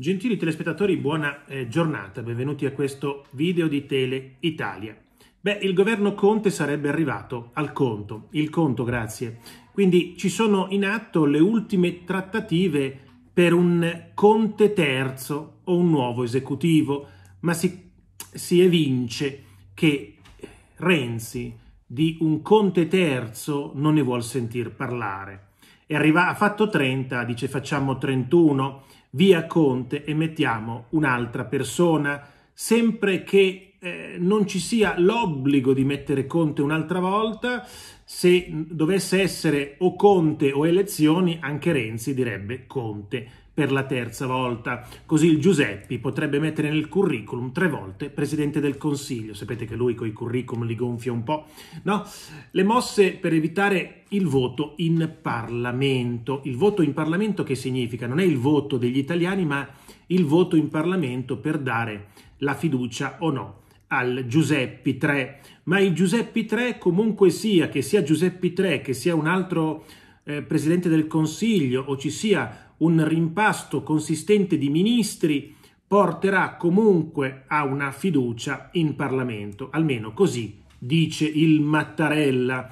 Gentili telespettatori, buona eh, giornata, benvenuti a questo video di Tele Italia. Beh, il governo Conte sarebbe arrivato al conto, il conto grazie. Quindi ci sono in atto le ultime trattative per un Conte terzo o un nuovo esecutivo, ma si, si evince che Renzi di un Conte terzo non ne vuol sentir parlare. E arriva, ha fatto 30, dice facciamo 31, via Conte e mettiamo un'altra persona, sempre che eh, non ci sia l'obbligo di mettere Conte un'altra volta, se dovesse essere o Conte o elezioni, anche Renzi direbbe Conte per la terza volta. Così il Giuseppi potrebbe mettere nel curriculum tre volte presidente del Consiglio. Sapete che lui con i curriculum li gonfia un po', no? Le mosse per evitare il voto in Parlamento. Il voto in Parlamento che significa? Non è il voto degli italiani, ma il voto in Parlamento per dare la fiducia o no al Giuseppi III. Ma il Giuseppi III comunque sia, che sia Giuseppi III, che sia un altro eh, presidente del Consiglio o ci sia un rimpasto consistente di ministri porterà comunque a una fiducia in Parlamento, almeno così dice il Mattarella,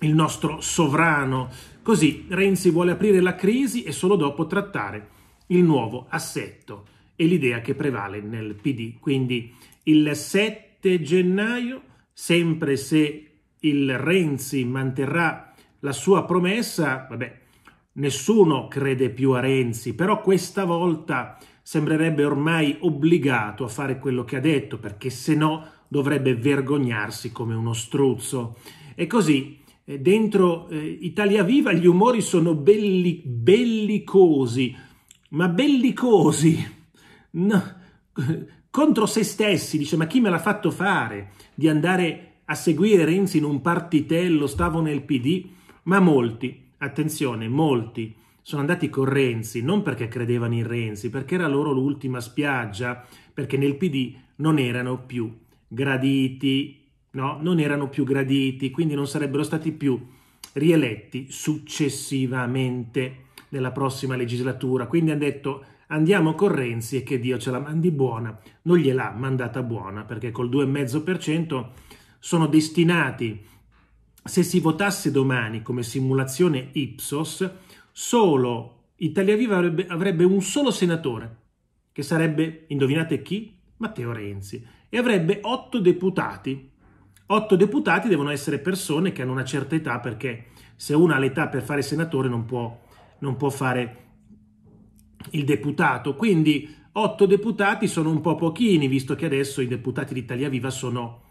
il nostro sovrano. Così Renzi vuole aprire la crisi e solo dopo trattare il nuovo assetto e l'idea che prevale nel PD. Quindi il 7 gennaio, sempre se il Renzi manterrà la sua promessa, vabbè, Nessuno crede più a Renzi, però questa volta sembrerebbe ormai obbligato a fare quello che ha detto, perché se no dovrebbe vergognarsi come uno struzzo. E così, eh, dentro eh, Italia Viva gli umori sono belli, bellicosi, ma bellicosi no, contro se stessi. Dice, ma chi me l'ha fatto fare di andare a seguire Renzi in un partitello, stavo nel PD? Ma molti attenzione, molti sono andati con Renzi non perché credevano in Renzi, perché era loro l'ultima spiaggia, perché nel PD non erano più graditi, no? Non erano più graditi, quindi non sarebbero stati più rieletti successivamente nella prossima legislatura. Quindi hanno detto andiamo con Renzi e che Dio ce la mandi buona. Non gliel'ha mandata buona perché col 2,5% sono destinati se si votasse domani come simulazione Ipsos, solo Italia Viva avrebbe, avrebbe un solo senatore, che sarebbe, indovinate chi? Matteo Renzi, e avrebbe otto deputati. Otto deputati devono essere persone che hanno una certa età perché se uno ha l'età per fare senatore non può, non può fare il deputato. Quindi otto deputati sono un po' pochini, visto che adesso i deputati di Italia Viva sono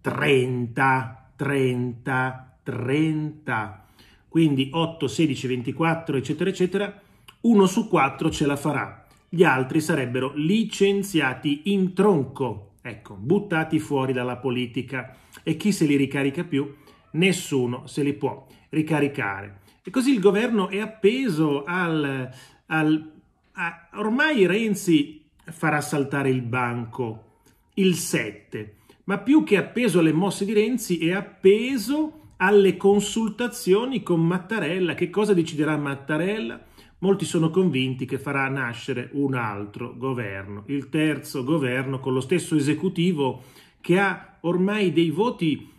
30. 30, 30. Quindi 8, 16, 24, eccetera, eccetera. Uno su quattro ce la farà. Gli altri sarebbero licenziati in tronco, ecco, buttati fuori dalla politica. E chi se li ricarica più? Nessuno se li può ricaricare. E così il governo è appeso al... al a, ormai Renzi farà saltare il banco, il 7 ma più che appeso alle mosse di Renzi è appeso alle consultazioni con Mattarella. Che cosa deciderà Mattarella? Molti sono convinti che farà nascere un altro governo, il terzo governo con lo stesso esecutivo che ha ormai dei voti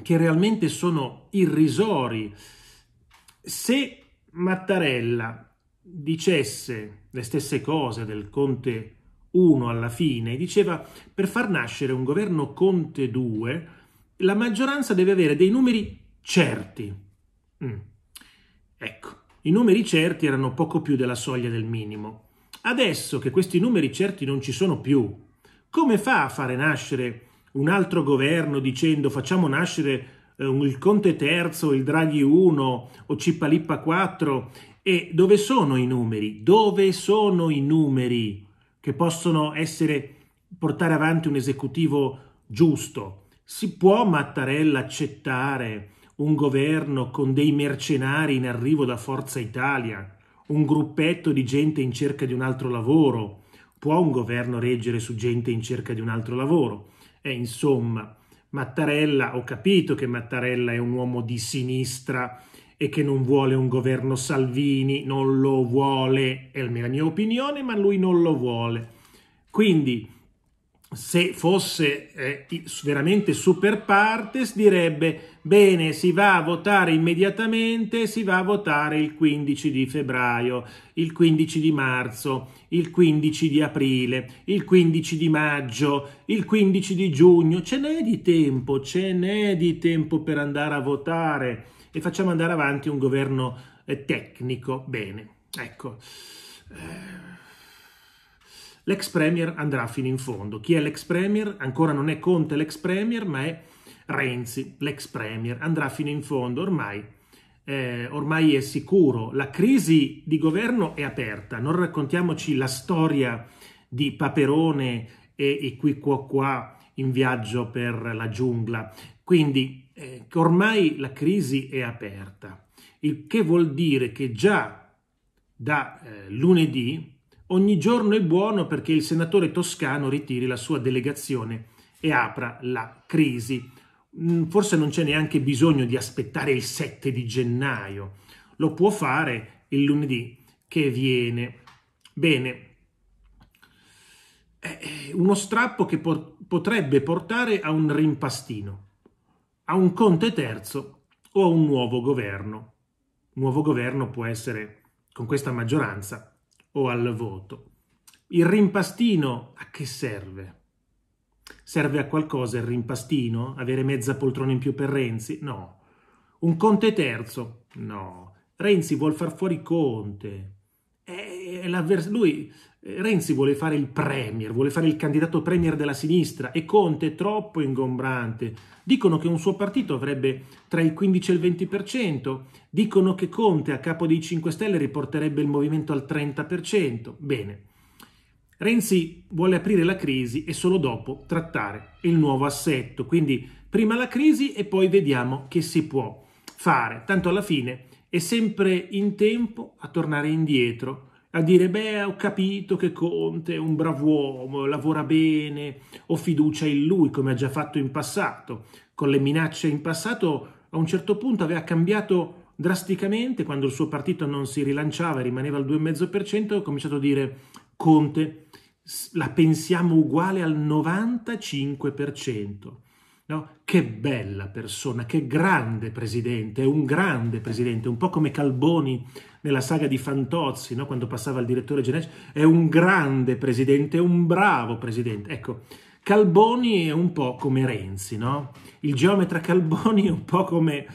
che realmente sono irrisori. Se Mattarella dicesse le stesse cose del Conte 1 alla fine, diceva per far nascere un governo Conte 2 la maggioranza deve avere dei numeri certi. Mm. Ecco, i numeri certi erano poco più della soglia del minimo. Adesso che questi numeri certi non ci sono più, come fa a fare nascere un altro governo dicendo facciamo nascere eh, il Conte III, il Draghi 1 o Cippalippa 4 e dove sono i numeri? Dove sono i numeri? che possono essere portare avanti un esecutivo giusto. Si può Mattarella accettare un governo con dei mercenari in arrivo da Forza Italia, un gruppetto di gente in cerca di un altro lavoro? Può un governo reggere su gente in cerca di un altro lavoro? E eh, insomma, Mattarella, ho capito che Mattarella è un uomo di sinistra e che non vuole un governo Salvini, non lo vuole, è la mia opinione, ma lui non lo vuole. Quindi se fosse eh, veramente super partes direbbe bene si va a votare immediatamente si va a votare il 15 di febbraio il 15 di marzo il 15 di aprile il 15 di maggio il 15 di giugno ce n'è di tempo ce n'è di tempo per andare a votare e facciamo andare avanti un governo eh, tecnico. Bene, ecco. Eh, l'ex premier andrà fino in fondo. Chi è l'ex premier? Ancora non è Conte l'ex premier, ma è Renzi, l'ex premier. Andrà fino in fondo ormai. Eh, ormai è sicuro. La crisi di governo è aperta. Non raccontiamoci la storia di Paperone e, e qui qua qua in viaggio per la giungla. Quindi eh, ormai la crisi è aperta, il che vuol dire che già da eh, lunedì ogni giorno è buono perché il senatore toscano ritiri la sua delegazione e apra la crisi. Mm, forse non c'è neanche bisogno di aspettare il 7 di gennaio, lo può fare il lunedì che viene. Bene, eh, eh uno strappo che potrebbe portare a un rimpastino a un Conte terzo o a un nuovo governo. nuovo governo può essere con questa maggioranza o al voto. Il rimpastino a che serve? Serve a qualcosa il rimpastino? Avere mezza poltrona in più per Renzi? No. Un Conte terzo? No. Renzi vuol far fuori Conte lui, eh, Renzi vuole fare il premier, vuole fare il candidato premier della sinistra e Conte è troppo ingombrante. Dicono che un suo partito avrebbe tra il 15 e il 20%, dicono che Conte a capo dei 5 Stelle riporterebbe il movimento al 30%. Bene, Renzi vuole aprire la crisi e solo dopo trattare il nuovo assetto, quindi prima la crisi e poi vediamo che si può fare. Tanto alla fine è sempre in tempo a tornare indietro a dire beh ho capito che Conte è un brav'uomo, lavora bene, ho fiducia in lui come ha già fatto in passato. Con le minacce in passato a un certo punto aveva cambiato drasticamente quando il suo partito non si rilanciava e rimaneva al 2,5%, ha cominciato a dire Conte la pensiamo uguale al 95%. No? Che bella persona, che grande presidente, è un grande presidente, un po' come Calboni nella saga di Fantozzi, no? quando passava il direttore generale, è un grande presidente, è un bravo presidente. Ecco, Calboni è un po' come Renzi, no? il geometra Calboni è un po' come,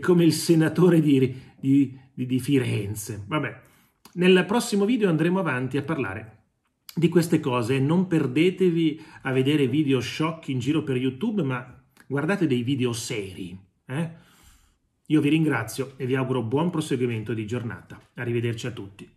come il senatore di, di, di, di Firenze. Vabbè, nel prossimo video andremo avanti a parlare di queste cose. Non perdetevi a vedere video sciocchi in giro per YouTube, ma guardate dei video seri. Eh? Io vi ringrazio e vi auguro buon proseguimento di giornata. Arrivederci a tutti.